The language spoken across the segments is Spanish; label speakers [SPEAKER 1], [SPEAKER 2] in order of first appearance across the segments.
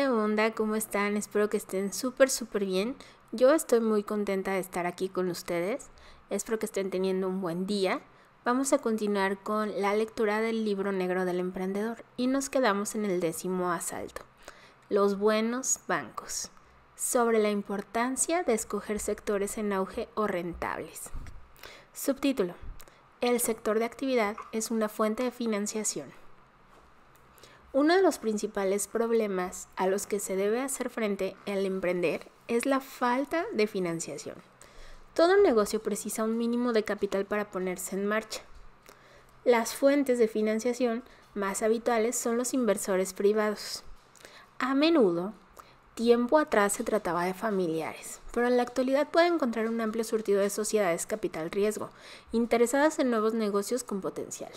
[SPEAKER 1] ¿Qué onda? ¿Cómo están? Espero que estén súper, súper bien. Yo estoy muy contenta de estar aquí con ustedes. Espero que estén teniendo un buen día. Vamos a continuar con la lectura del libro negro del emprendedor y nos quedamos en el décimo asalto. Los buenos bancos. Sobre la importancia de escoger sectores en auge o rentables. Subtítulo. El sector de actividad es una fuente de financiación. Uno de los principales problemas a los que se debe hacer frente al emprender es la falta de financiación. Todo negocio precisa un mínimo de capital para ponerse en marcha. Las fuentes de financiación más habituales son los inversores privados. A menudo, tiempo atrás se trataba de familiares, pero en la actualidad puede encontrar un amplio surtido de sociedades capital riesgo, interesadas en nuevos negocios con potencial.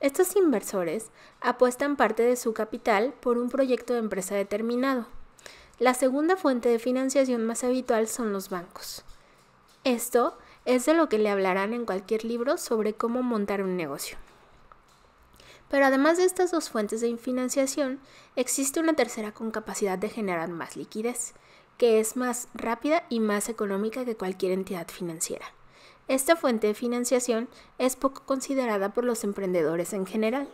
[SPEAKER 1] Estos inversores apuestan parte de su capital por un proyecto de empresa determinado. La segunda fuente de financiación más habitual son los bancos. Esto es de lo que le hablarán en cualquier libro sobre cómo montar un negocio. Pero además de estas dos fuentes de financiación, existe una tercera con capacidad de generar más liquidez, que es más rápida y más económica que cualquier entidad financiera. Esta fuente de financiación es poco considerada por los emprendedores en general.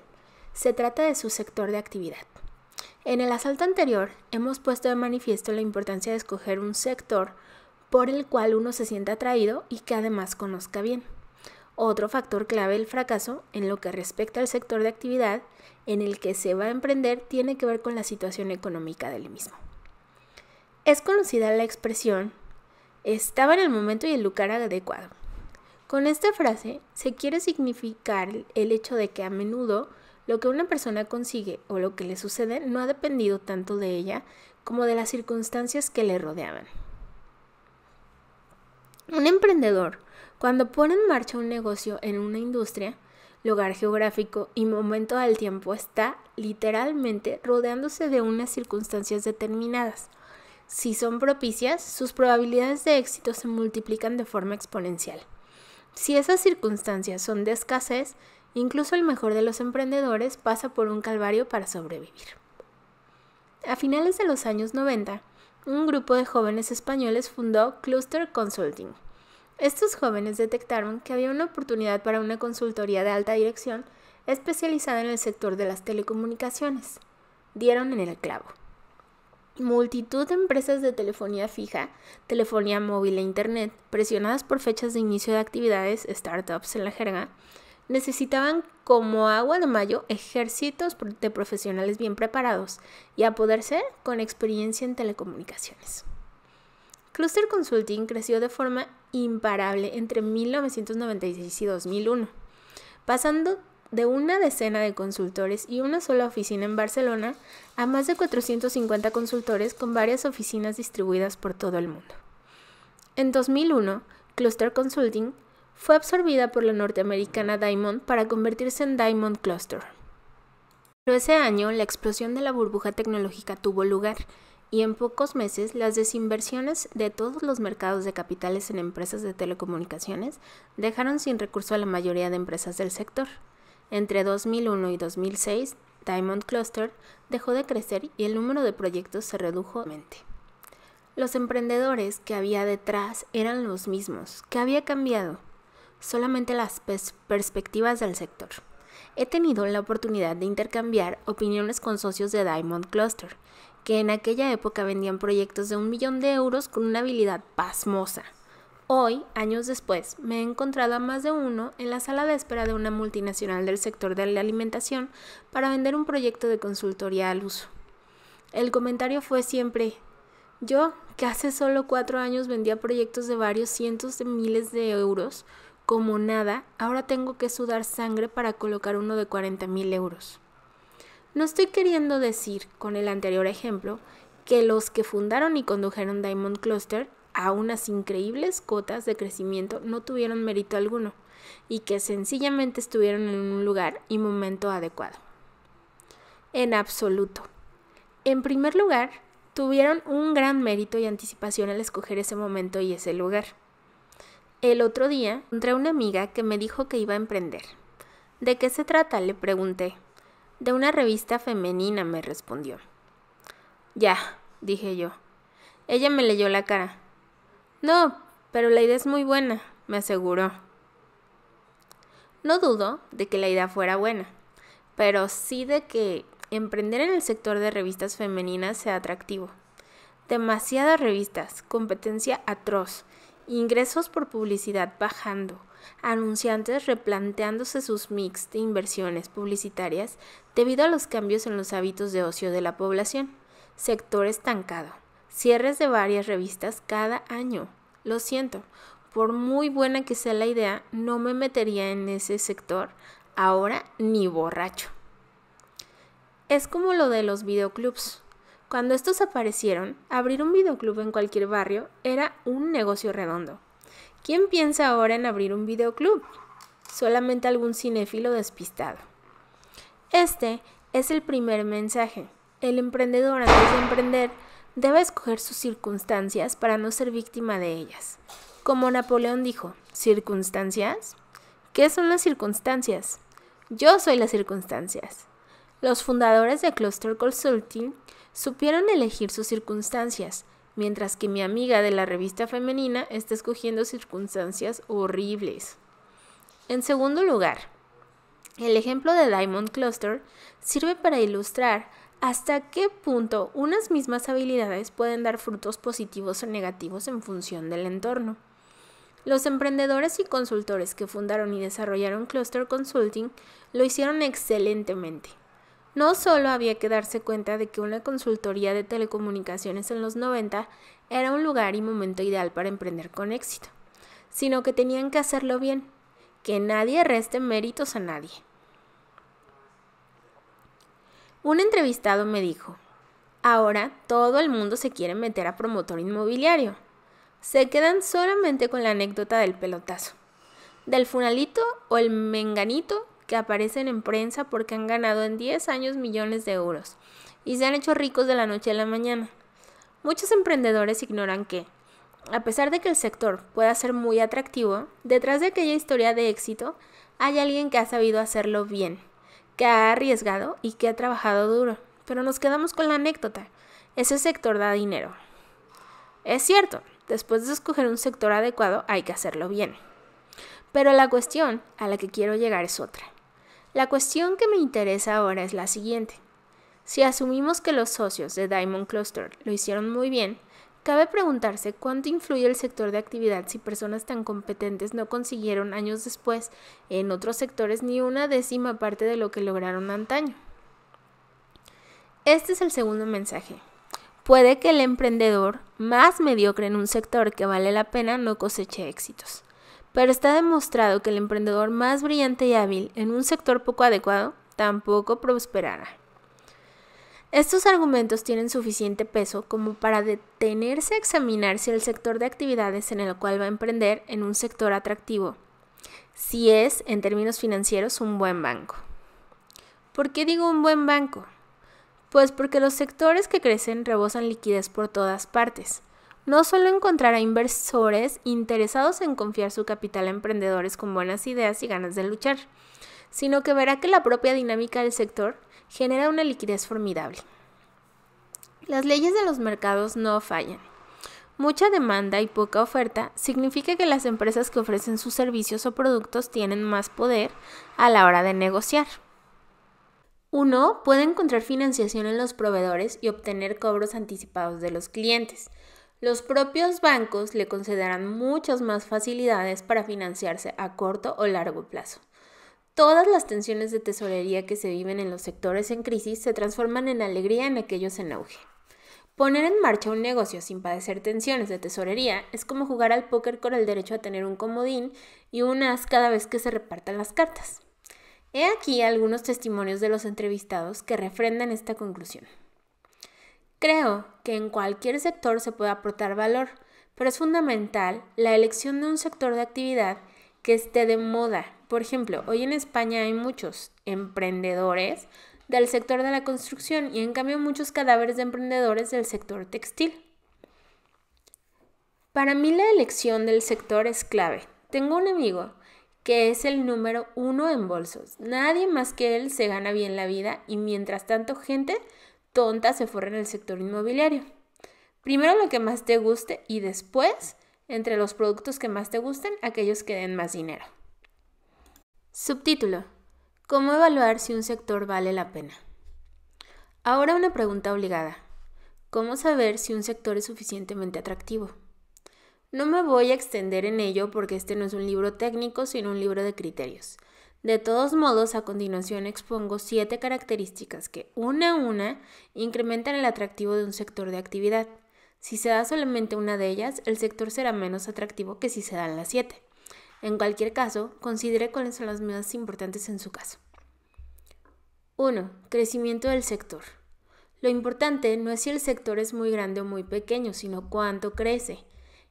[SPEAKER 1] Se trata de su sector de actividad. En el asalto anterior hemos puesto de manifiesto la importancia de escoger un sector por el cual uno se sienta atraído y que además conozca bien. Otro factor clave del fracaso en lo que respecta al sector de actividad en el que se va a emprender tiene que ver con la situación económica del mismo. Es conocida la expresión estaba en el momento y el lugar adecuado. Con esta frase se quiere significar el hecho de que a menudo lo que una persona consigue o lo que le sucede no ha dependido tanto de ella como de las circunstancias que le rodeaban. Un emprendedor, cuando pone en marcha un negocio en una industria, lugar geográfico y momento del tiempo, está literalmente rodeándose de unas circunstancias determinadas. Si son propicias, sus probabilidades de éxito se multiplican de forma exponencial. Si esas circunstancias son de escasez, incluso el mejor de los emprendedores pasa por un calvario para sobrevivir. A finales de los años 90, un grupo de jóvenes españoles fundó Cluster Consulting. Estos jóvenes detectaron que había una oportunidad para una consultoría de alta dirección especializada en el sector de las telecomunicaciones. Dieron en el clavo multitud de empresas de telefonía fija, telefonía móvil e Internet, presionadas por fechas de inicio de actividades, startups en la jerga, necesitaban como agua de mayo ejércitos de profesionales bien preparados y a poder ser con experiencia en telecomunicaciones. Cluster Consulting creció de forma imparable entre 1996 y 2001, pasando de una decena de consultores y una sola oficina en Barcelona a más de 450 consultores con varias oficinas distribuidas por todo el mundo. En 2001, Cluster Consulting fue absorbida por la norteamericana Diamond para convertirse en Diamond Cluster. Pero ese año la explosión de la burbuja tecnológica tuvo lugar y en pocos meses las desinversiones de todos los mercados de capitales en empresas de telecomunicaciones dejaron sin recurso a la mayoría de empresas del sector. Entre 2001 y 2006, Diamond Cluster dejó de crecer y el número de proyectos se redujo. Los emprendedores que había detrás eran los mismos. ¿Qué había cambiado? Solamente las perspectivas del sector. He tenido la oportunidad de intercambiar opiniones con socios de Diamond Cluster, que en aquella época vendían proyectos de un millón de euros con una habilidad pasmosa. Hoy, años después, me he encontrado a más de uno en la sala de espera de una multinacional del sector de la alimentación para vender un proyecto de consultoría al uso. El comentario fue siempre, yo, que hace solo cuatro años vendía proyectos de varios cientos de miles de euros, como nada, ahora tengo que sudar sangre para colocar uno de 40 mil euros. No estoy queriendo decir, con el anterior ejemplo, que los que fundaron y condujeron Diamond Cluster a unas increíbles cotas de crecimiento no tuvieron mérito alguno y que sencillamente estuvieron en un lugar y momento adecuado. En absoluto. En primer lugar, tuvieron un gran mérito y anticipación al escoger ese momento y ese lugar. El otro día encontré a una amiga que me dijo que iba a emprender. ¿De qué se trata? le pregunté. De una revista femenina, me respondió. Ya, dije yo. Ella me leyó la cara. No, pero la idea es muy buena, me aseguró. No dudo de que la idea fuera buena, pero sí de que emprender en el sector de revistas femeninas sea atractivo. Demasiadas revistas, competencia atroz, ingresos por publicidad bajando, anunciantes replanteándose sus mix de inversiones publicitarias debido a los cambios en los hábitos de ocio de la población, sector estancado cierres de varias revistas cada año. Lo siento, por muy buena que sea la idea, no me metería en ese sector ahora ni borracho. Es como lo de los videoclubs. Cuando estos aparecieron, abrir un videoclub en cualquier barrio era un negocio redondo. ¿Quién piensa ahora en abrir un videoclub? Solamente algún cinéfilo despistado. Este es el primer mensaje. El emprendedor antes de emprender debe escoger sus circunstancias para no ser víctima de ellas. Como Napoleón dijo, ¿circunstancias? ¿Qué son las circunstancias? Yo soy las circunstancias. Los fundadores de Cluster Consulting supieron elegir sus circunstancias, mientras que mi amiga de la revista femenina está escogiendo circunstancias horribles. En segundo lugar, el ejemplo de Diamond Cluster sirve para ilustrar hasta qué punto unas mismas habilidades pueden dar frutos positivos o negativos en función del entorno. Los emprendedores y consultores que fundaron y desarrollaron Cluster Consulting lo hicieron excelentemente. No solo había que darse cuenta de que una consultoría de telecomunicaciones en los 90 era un lugar y momento ideal para emprender con éxito, sino que tenían que hacerlo bien, que nadie reste méritos a nadie. Un entrevistado me dijo, ahora todo el mundo se quiere meter a promotor inmobiliario. Se quedan solamente con la anécdota del pelotazo, del funalito o el menganito que aparecen en prensa porque han ganado en 10 años millones de euros y se han hecho ricos de la noche a la mañana. Muchos emprendedores ignoran que, a pesar de que el sector pueda ser muy atractivo, detrás de aquella historia de éxito hay alguien que ha sabido hacerlo bien que ha arriesgado y que ha trabajado duro, pero nos quedamos con la anécdota. Ese sector da dinero. Es cierto, después de escoger un sector adecuado hay que hacerlo bien. Pero la cuestión a la que quiero llegar es otra. La cuestión que me interesa ahora es la siguiente. Si asumimos que los socios de Diamond Cluster lo hicieron muy bien, Cabe preguntarse cuánto influye el sector de actividad si personas tan competentes no consiguieron años después en otros sectores ni una décima parte de lo que lograron antaño. Este es el segundo mensaje. Puede que el emprendedor más mediocre en un sector que vale la pena no coseche éxitos, pero está demostrado que el emprendedor más brillante y hábil en un sector poco adecuado tampoco prosperará. Estos argumentos tienen suficiente peso como para detenerse a examinar si el sector de actividades en el cual va a emprender en un sector atractivo, si es, en términos financieros, un buen banco. ¿Por qué digo un buen banco? Pues porque los sectores que crecen rebosan liquidez por todas partes. No solo encontrará inversores interesados en confiar su capital a emprendedores con buenas ideas y ganas de luchar, sino que verá que la propia dinámica del sector genera una liquidez formidable. Las leyes de los mercados no fallan. Mucha demanda y poca oferta significa que las empresas que ofrecen sus servicios o productos tienen más poder a la hora de negociar. Uno puede encontrar financiación en los proveedores y obtener cobros anticipados de los clientes. Los propios bancos le concederán muchas más facilidades para financiarse a corto o largo plazo, Todas las tensiones de tesorería que se viven en los sectores en crisis se transforman en alegría en aquellos en auge. Poner en marcha un negocio sin padecer tensiones de tesorería es como jugar al póker con el derecho a tener un comodín y un as cada vez que se repartan las cartas. He aquí algunos testimonios de los entrevistados que refrendan esta conclusión. Creo que en cualquier sector se puede aportar valor, pero es fundamental la elección de un sector de actividad que esté de moda. Por ejemplo, hoy en España hay muchos emprendedores del sector de la construcción y en cambio muchos cadáveres de emprendedores del sector textil. Para mí la elección del sector es clave. Tengo un amigo que es el número uno en bolsos. Nadie más que él se gana bien la vida y mientras tanto gente tonta se forra en el sector inmobiliario. Primero lo que más te guste y después entre los productos que más te gusten, aquellos que den más dinero. Subtítulo. ¿Cómo evaluar si un sector vale la pena? Ahora una pregunta obligada. ¿Cómo saber si un sector es suficientemente atractivo? No me voy a extender en ello porque este no es un libro técnico, sino un libro de criterios. De todos modos, a continuación expongo siete características que, una a una, incrementan el atractivo de un sector de actividad. Si se da solamente una de ellas, el sector será menos atractivo que si se dan las siete. En cualquier caso, considere cuáles son las medidas importantes en su caso. 1. Crecimiento del sector. Lo importante no es si el sector es muy grande o muy pequeño, sino cuánto crece.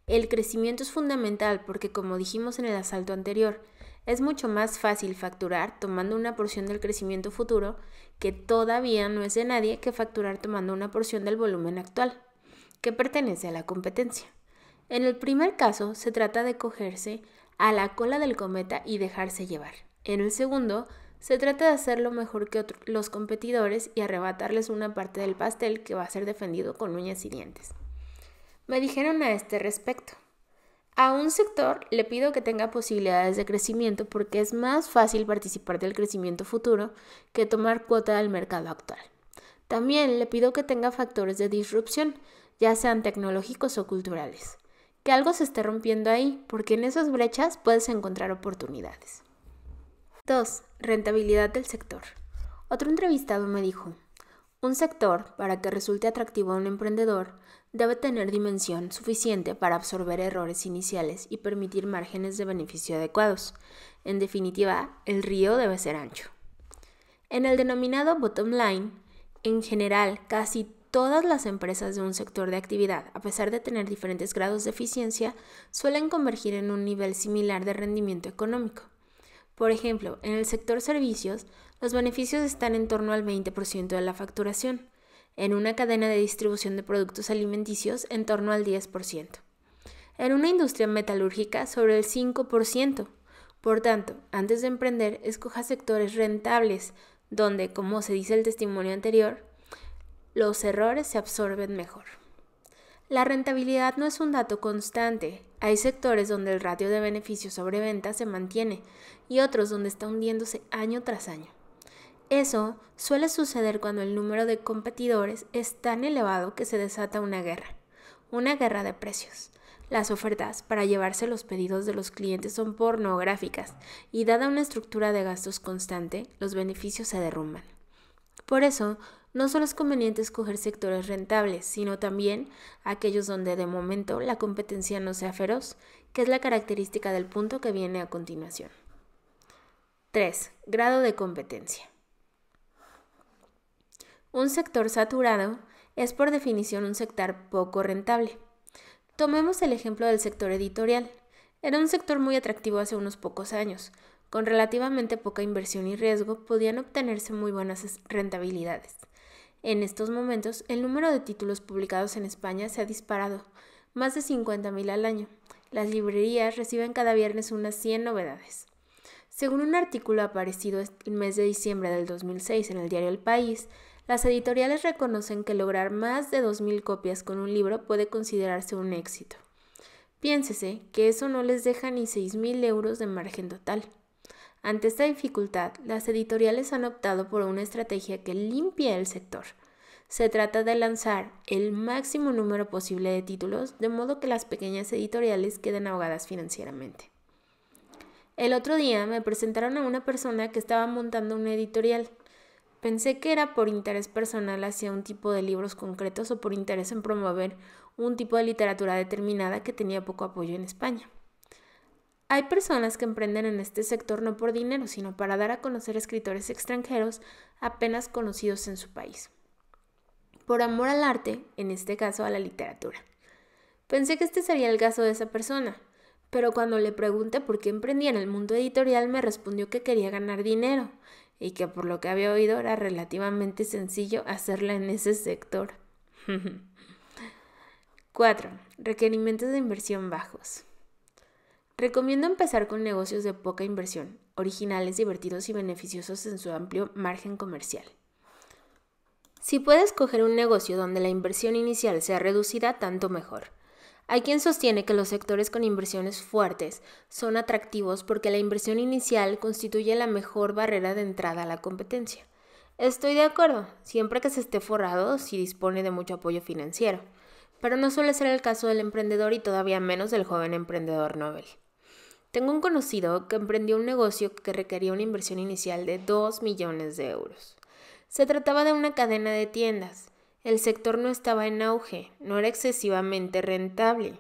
[SPEAKER 1] El crecimiento es fundamental porque, como dijimos en el asalto anterior, es mucho más fácil facturar tomando una porción del crecimiento futuro, que todavía no es de nadie, que facturar tomando una porción del volumen actual que pertenece a la competencia. En el primer caso, se trata de cogerse a la cola del cometa y dejarse llevar. En el segundo, se trata de hacerlo mejor que los competidores y arrebatarles una parte del pastel que va a ser defendido con uñas y dientes. Me dijeron a este respecto. A un sector le pido que tenga posibilidades de crecimiento porque es más fácil participar del crecimiento futuro que tomar cuota del mercado actual. También le pido que tenga factores de disrupción, ya sean tecnológicos o culturales. Que algo se esté rompiendo ahí, porque en esas brechas puedes encontrar oportunidades. 2. Rentabilidad del sector. Otro entrevistado me dijo, un sector, para que resulte atractivo a un emprendedor, debe tener dimensión suficiente para absorber errores iniciales y permitir márgenes de beneficio adecuados. En definitiva, el río debe ser ancho. En el denominado bottom line, en general, casi todas las empresas de un sector de actividad, a pesar de tener diferentes grados de eficiencia, suelen convergir en un nivel similar de rendimiento económico. Por ejemplo, en el sector servicios, los beneficios están en torno al 20% de la facturación, en una cadena de distribución de productos alimenticios en torno al 10%, en una industria metalúrgica sobre el 5%. Por tanto, antes de emprender, escoja sectores rentables, donde, como se dice el testimonio anterior, los errores se absorben mejor. La rentabilidad no es un dato constante. Hay sectores donde el ratio de beneficio sobre ventas se mantiene y otros donde está hundiéndose año tras año. Eso suele suceder cuando el número de competidores es tan elevado que se desata una guerra, una guerra de precios. Las ofertas para llevarse los pedidos de los clientes son pornográficas y dada una estructura de gastos constante, los beneficios se derrumban. Por eso, no solo es conveniente escoger sectores rentables, sino también aquellos donde de momento la competencia no sea feroz, que es la característica del punto que viene a continuación. 3. Grado de competencia. Un sector saturado es por definición un sector poco rentable. Tomemos el ejemplo del sector editorial. Era un sector muy atractivo hace unos pocos años. Con relativamente poca inversión y riesgo podían obtenerse muy buenas rentabilidades. En estos momentos, el número de títulos publicados en España se ha disparado, más de 50.000 al año. Las librerías reciben cada viernes unas 100 novedades. Según un artículo aparecido el mes de diciembre del 2006 en el diario El País, las editoriales reconocen que lograr más de 2.000 copias con un libro puede considerarse un éxito. Piénsese que eso no les deja ni 6.000 euros de margen total. Ante esta dificultad, las editoriales han optado por una estrategia que limpia el sector. Se trata de lanzar el máximo número posible de títulos, de modo que las pequeñas editoriales queden ahogadas financieramente. El otro día me presentaron a una persona que estaba montando una editorial. Pensé que era por interés personal hacia un tipo de libros concretos o por interés en promover un tipo de literatura determinada que tenía poco apoyo en España. Hay personas que emprenden en este sector no por dinero, sino para dar a conocer escritores extranjeros apenas conocidos en su país. Por amor al arte, en este caso a la literatura. Pensé que este sería el caso de esa persona, pero cuando le pregunté por qué emprendía en el mundo editorial me respondió que quería ganar dinero y que por lo que había oído era relativamente sencillo hacerla en ese sector. 4. Requerimientos de inversión bajos. Recomiendo empezar con negocios de poca inversión, originales, divertidos y beneficiosos en su amplio margen comercial. Si puedes coger un negocio donde la inversión inicial sea reducida, tanto mejor. Hay quien sostiene que los sectores con inversiones fuertes son atractivos porque la inversión inicial constituye la mejor barrera de entrada a la competencia. Estoy de acuerdo, siempre que se esté forrado si dispone de mucho apoyo financiero, pero no suele ser el caso del emprendedor y todavía menos del joven emprendedor Nobel. Tengo un conocido que emprendió un negocio que requería una inversión inicial de 2 millones de euros. Se trataba de una cadena de tiendas. El sector no estaba en auge, no era excesivamente rentable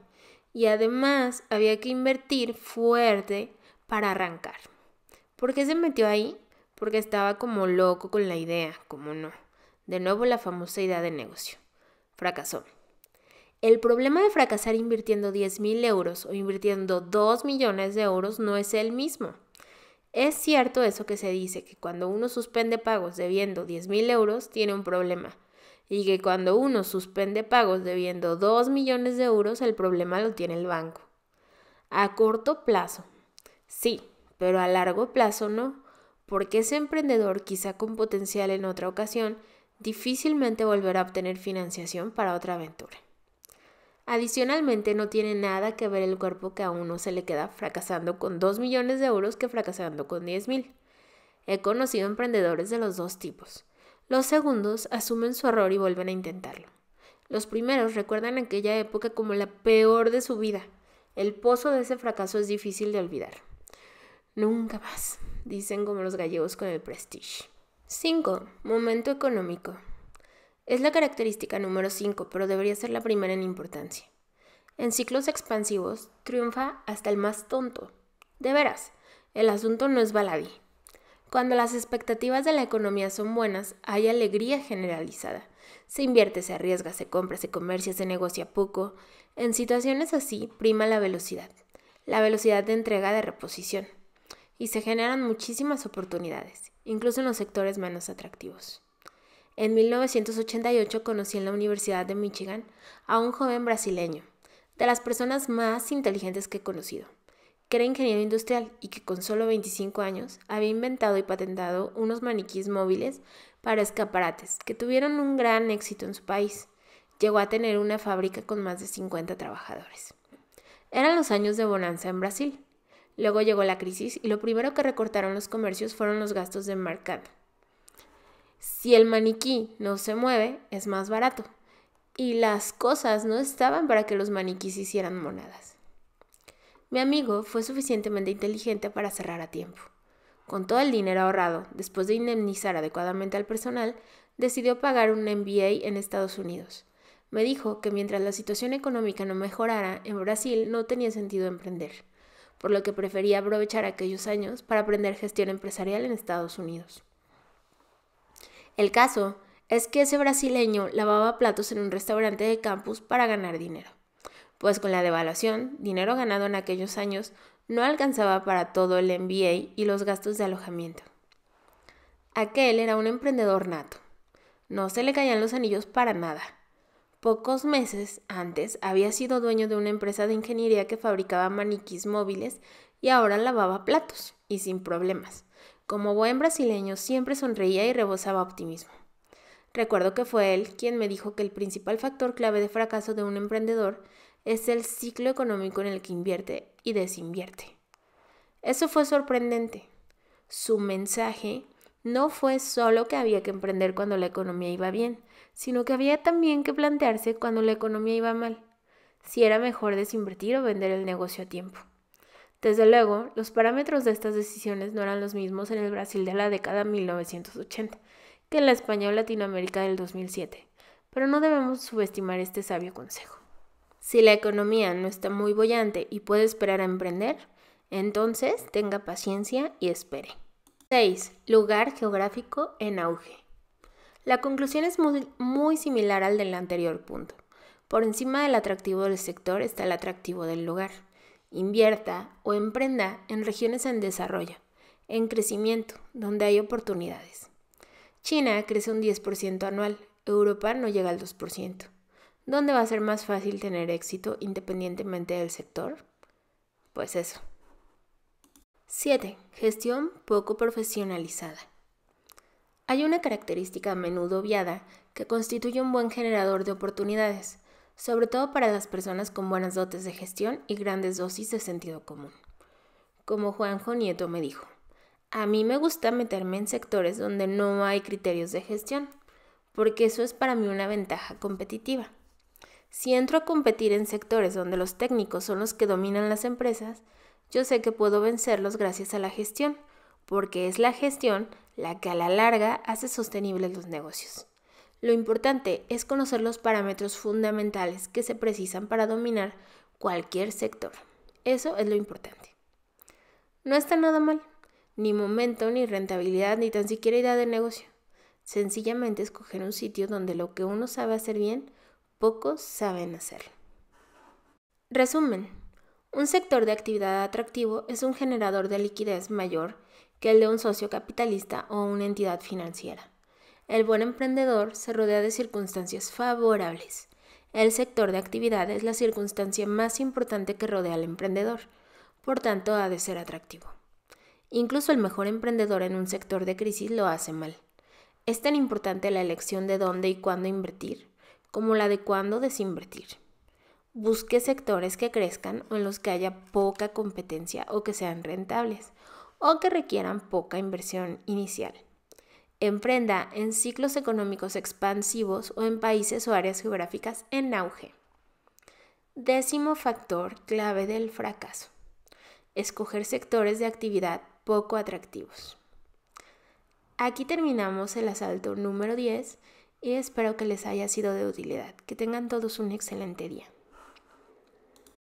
[SPEAKER 1] y además había que invertir fuerte para arrancar. ¿Por qué se metió ahí? Porque estaba como loco con la idea, como no. De nuevo la famosa idea de negocio. Fracasó. El problema de fracasar invirtiendo 10.000 mil euros o invirtiendo 2 millones de euros no es el mismo. Es cierto eso que se dice, que cuando uno suspende pagos debiendo 10.000 mil euros tiene un problema, y que cuando uno suspende pagos debiendo 2 millones de euros el problema lo tiene el banco. A corto plazo, sí, pero a largo plazo no, porque ese emprendedor, quizá con potencial en otra ocasión, difícilmente volverá a obtener financiación para otra aventura. Adicionalmente no tiene nada que ver el cuerpo que a uno se le queda fracasando con 2 millones de euros que fracasando con 10 mil. He conocido emprendedores de los dos tipos. Los segundos asumen su error y vuelven a intentarlo. Los primeros recuerdan aquella época como la peor de su vida. El pozo de ese fracaso es difícil de olvidar. Nunca más, dicen como los gallegos con el prestige. 5. Momento económico. Es la característica número 5, pero debería ser la primera en importancia. En ciclos expansivos triunfa hasta el más tonto. De veras, el asunto no es baladí. Cuando las expectativas de la economía son buenas, hay alegría generalizada. Se invierte, se arriesga, se compra, se comercia, se negocia poco. En situaciones así prima la velocidad, la velocidad de entrega de reposición. Y se generan muchísimas oportunidades, incluso en los sectores menos atractivos. En 1988 conocí en la Universidad de Michigan a un joven brasileño, de las personas más inteligentes que he conocido, que era ingeniero industrial y que con solo 25 años había inventado y patentado unos maniquís móviles para escaparates que tuvieron un gran éxito en su país. Llegó a tener una fábrica con más de 50 trabajadores. Eran los años de bonanza en Brasil. Luego llegó la crisis y lo primero que recortaron los comercios fueron los gastos de mercado si el maniquí no se mueve, es más barato. Y las cosas no estaban para que los maniquís hicieran monadas. Mi amigo fue suficientemente inteligente para cerrar a tiempo. Con todo el dinero ahorrado, después de indemnizar adecuadamente al personal, decidió pagar un MBA en Estados Unidos. Me dijo que mientras la situación económica no mejorara, en Brasil no tenía sentido emprender, por lo que prefería aprovechar aquellos años para aprender gestión empresarial en Estados Unidos. El caso es que ese brasileño lavaba platos en un restaurante de campus para ganar dinero, pues con la devaluación, dinero ganado en aquellos años no alcanzaba para todo el MBA y los gastos de alojamiento. Aquel era un emprendedor nato. No se le caían los anillos para nada. Pocos meses antes había sido dueño de una empresa de ingeniería que fabricaba maniquís móviles y ahora lavaba platos, y sin problemas, como buen brasileño, siempre sonreía y rebosaba optimismo. Recuerdo que fue él quien me dijo que el principal factor clave de fracaso de un emprendedor es el ciclo económico en el que invierte y desinvierte. Eso fue sorprendente. Su mensaje no fue solo que había que emprender cuando la economía iba bien, sino que había también que plantearse cuando la economía iba mal, si era mejor desinvertir o vender el negocio a tiempo. Desde luego, los parámetros de estas decisiones no eran los mismos en el Brasil de la década 1980 que en la España o Latinoamérica del 2007, pero no debemos subestimar este sabio consejo. Si la economía no está muy bollante y puede esperar a emprender, entonces tenga paciencia y espere. 6. Lugar geográfico en auge. La conclusión es muy, muy, similar al del anterior punto. Por encima del atractivo del sector está el atractivo del lugar invierta o emprenda en regiones en desarrollo, en crecimiento, donde hay oportunidades. China crece un 10% anual, Europa no llega al 2%. ¿Dónde va a ser más fácil tener éxito independientemente del sector? Pues eso. 7. Gestión poco profesionalizada. Hay una característica a menudo obviada que constituye un buen generador de oportunidades, sobre todo para las personas con buenas dotes de gestión y grandes dosis de sentido común. Como Juanjo Nieto me dijo, a mí me gusta meterme en sectores donde no hay criterios de gestión, porque eso es para mí una ventaja competitiva. Si entro a competir en sectores donde los técnicos son los que dominan las empresas, yo sé que puedo vencerlos gracias a la gestión, porque es la gestión la que a la larga hace sostenibles los negocios. Lo importante es conocer los parámetros fundamentales que se precisan para dominar cualquier sector. Eso es lo importante. No está nada mal, ni momento, ni rentabilidad, ni tan siquiera idea de negocio. Sencillamente escoger un sitio donde lo que uno sabe hacer bien, pocos saben hacerlo. Resumen. Un sector de actividad atractivo es un generador de liquidez mayor que el de un socio capitalista o una entidad financiera. El buen emprendedor se rodea de circunstancias favorables. El sector de actividad es la circunstancia más importante que rodea al emprendedor, por tanto ha de ser atractivo. Incluso el mejor emprendedor en un sector de crisis lo hace mal. Es tan importante la elección de dónde y cuándo invertir como la de cuándo desinvertir. Busque sectores que crezcan o en los que haya poca competencia o que sean rentables o que requieran poca inversión inicial emprenda en ciclos económicos expansivos o en países o áreas geográficas en auge. Décimo factor clave del fracaso. Escoger sectores de actividad poco atractivos. Aquí terminamos el asalto número 10 y espero que les haya sido de utilidad. Que tengan todos un excelente día.